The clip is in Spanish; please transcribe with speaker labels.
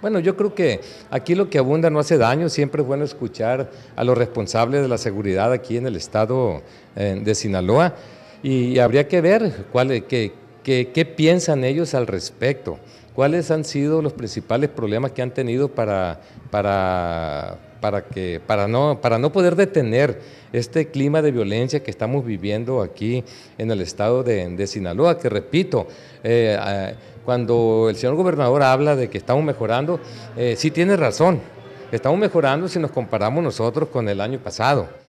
Speaker 1: Bueno, yo creo que aquí lo que abunda no hace daño, siempre es bueno escuchar a los responsables de la seguridad aquí en el estado de Sinaloa y habría que ver cuál, qué, qué piensan ellos al respecto. ¿Cuáles han sido los principales problemas que han tenido para, para para, que, para, no, para no poder detener este clima de violencia que estamos viviendo aquí en el estado de, Sinaloa, que repito, eh, ah, cuando el señor gobernador habla de que estamos mejorando, eh, sí tiene razón, estamos mejorando si nos comparamos nosotros
Speaker 2: con el año pasado.